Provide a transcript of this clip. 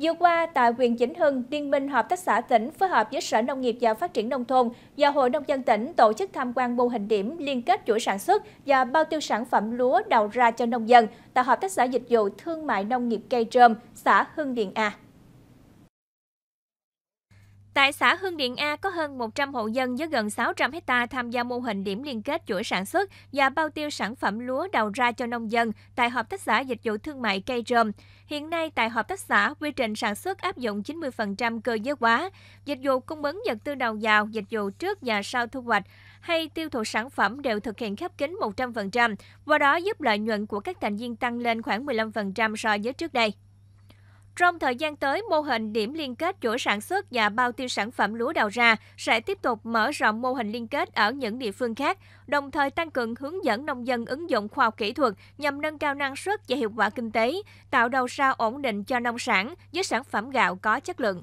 Vừa qua, tại huyện Vĩnh Hưng, Liên minh Hợp tác xã tỉnh phối hợp với Sở Nông nghiệp và Phát triển Nông thôn và Hội Nông dân tỉnh tổ chức tham quan mô hình điểm liên kết chuỗi sản xuất và bao tiêu sản phẩm lúa đầu ra cho nông dân tại Hợp tác xã Dịch vụ Thương mại Nông nghiệp Cây Trơm, xã Hưng Điền A. Tại xã Hương Điện A có hơn 100 hộ dân với gần 600 hecta tham gia mô hình điểm liên kết chuỗi sản xuất và bao tiêu sản phẩm lúa đầu ra cho nông dân tại Hợp tác xã Dịch vụ Thương mại Cây Rơm. Hiện nay, tại Hợp tác xã, quy trình sản xuất áp dụng 90% cơ giới hóa, dịch vụ cung ứng vật tư đầu vào, dịch vụ trước và sau thu hoạch hay tiêu thụ sản phẩm đều thực hiện khép kín 100%, qua đó giúp lợi nhuận của các thành viên tăng lên khoảng 15% so với trước đây. Trong thời gian tới, mô hình điểm liên kết chuỗi sản xuất và bao tiêu sản phẩm lúa đầu ra sẽ tiếp tục mở rộng mô hình liên kết ở những địa phương khác, đồng thời tăng cường hướng dẫn nông dân ứng dụng khoa học kỹ thuật nhằm nâng cao năng suất và hiệu quả kinh tế, tạo đầu ra ổn định cho nông sản với sản phẩm gạo có chất lượng.